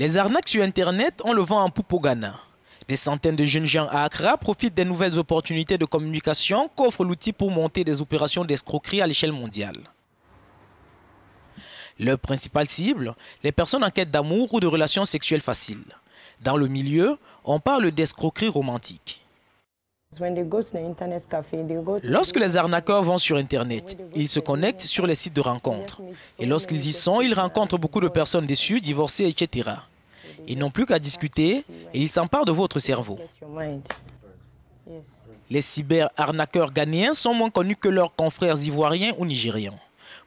Les arnaques sur Internet, ont le vent en poupe au Ghana. Des centaines de jeunes gens à Accra profitent des nouvelles opportunités de communication qu'offre l'outil pour monter des opérations d'escroquerie à l'échelle mondiale. Leur principal cible, les personnes en quête d'amour ou de relations sexuelles faciles. Dans le milieu, on parle d'escroquerie romantique. Lorsque les arnaqueurs vont sur Internet, ils se connectent sur les sites de rencontres. Et lorsqu'ils y sont, ils rencontrent beaucoup de personnes déçues, divorcées, etc. Ils n'ont plus qu'à discuter et ils s'emparent de votre cerveau. Les cyber-arnaqueurs ghanéens sont moins connus que leurs confrères ivoiriens ou nigériens.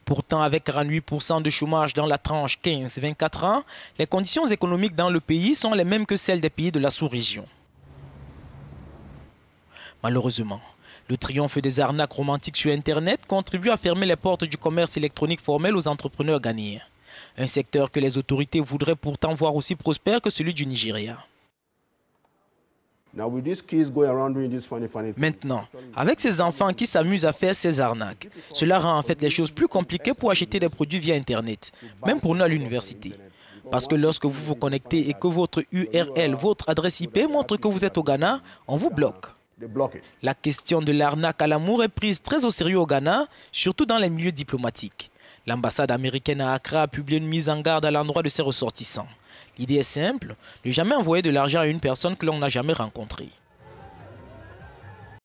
Pourtant, avec 48% de chômage dans la tranche 15-24 ans, les conditions économiques dans le pays sont les mêmes que celles des pays de la sous-région. Malheureusement, le triomphe des arnaques romantiques sur Internet contribue à fermer les portes du commerce électronique formel aux entrepreneurs ghanéens. Un secteur que les autorités voudraient pourtant voir aussi prospère que celui du Nigeria. Maintenant, avec ces enfants qui s'amusent à faire ces arnaques, cela rend en fait les choses plus compliquées pour acheter des produits via Internet, même pour nous à l'université. Parce que lorsque vous vous connectez et que votre URL, votre adresse IP montre que vous êtes au Ghana, on vous bloque. La question de l'arnaque à l'amour est prise très au sérieux au Ghana, surtout dans les milieux diplomatiques. L'ambassade américaine à Accra a publié une mise en garde à l'endroit de ses ressortissants. L'idée est simple, ne jamais envoyer de l'argent à une personne que l'on n'a jamais rencontrée.